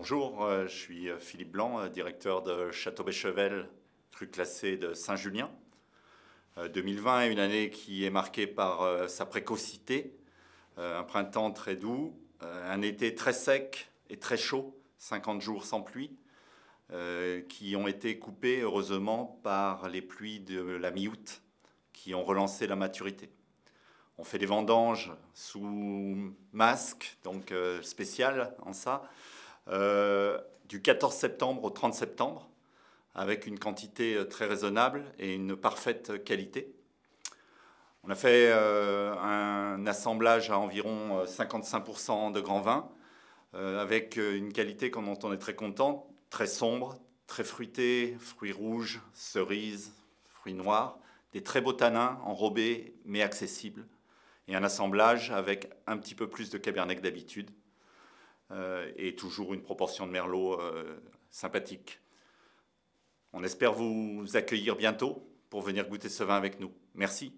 Bonjour, euh, je suis euh, Philippe Blanc, euh, directeur de Château-Béchevel, truc classé de Saint-Julien. 2020 est une année qui est marquée par sa précocité, un printemps très doux, un été très sec et très chaud, 50 jours sans pluie, qui ont été coupés heureusement par les pluies de la mi-août, qui ont relancé la maturité. On fait des vendanges sous masque, donc spécial en ça. Euh, du 14 septembre au 30 septembre, avec une quantité euh, très raisonnable et une parfaite qualité. On a fait euh, un assemblage à environ 55% de grands vins, avec une qualité qu'on on est très content, très sombre, très fruité, fruits rouges, cerises, fruits noirs, des très beaux tanins enrobés mais accessibles, et un assemblage avec un petit peu plus de cabernet d'habitude. Euh, et toujours une proportion de merlot euh, sympathique. On espère vous accueillir bientôt pour venir goûter ce vin avec nous. Merci.